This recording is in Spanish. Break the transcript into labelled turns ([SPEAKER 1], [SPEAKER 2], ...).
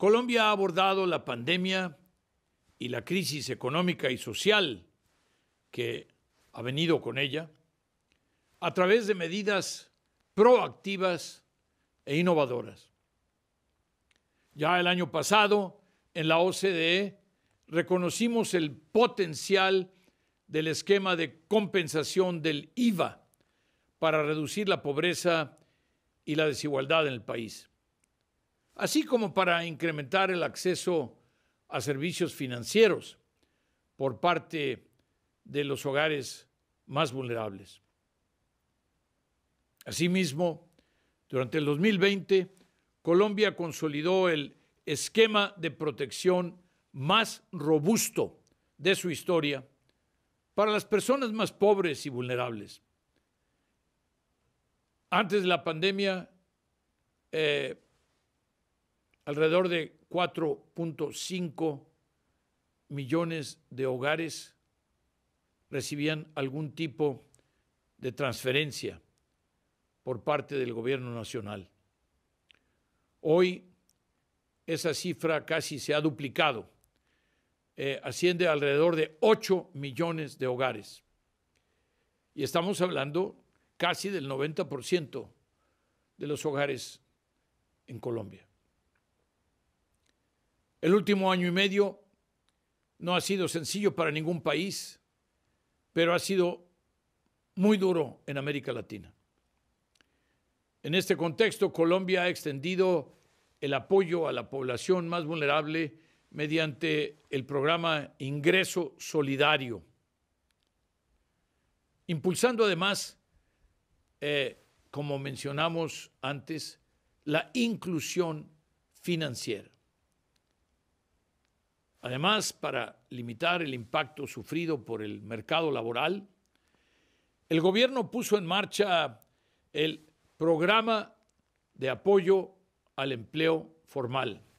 [SPEAKER 1] Colombia ha abordado la pandemia y la crisis económica y social que ha venido con ella a través de medidas proactivas e innovadoras. Ya el año pasado, en la OCDE, reconocimos el potencial del esquema de compensación del IVA para reducir la pobreza y la desigualdad en el país así como para incrementar el acceso a servicios financieros por parte de los hogares más vulnerables. Asimismo, durante el 2020, Colombia consolidó el esquema de protección más robusto de su historia para las personas más pobres y vulnerables. Antes de la pandemia, eh, alrededor de 4.5 millones de hogares recibían algún tipo de transferencia por parte del gobierno nacional. Hoy esa cifra casi se ha duplicado, eh, asciende a alrededor de 8 millones de hogares. Y estamos hablando casi del 90% de los hogares en Colombia. El último año y medio no ha sido sencillo para ningún país, pero ha sido muy duro en América Latina. En este contexto, Colombia ha extendido el apoyo a la población más vulnerable mediante el programa Ingreso Solidario, impulsando además, eh, como mencionamos antes, la inclusión financiera. Además, para limitar el impacto sufrido por el mercado laboral, el gobierno puso en marcha el programa de apoyo al empleo formal.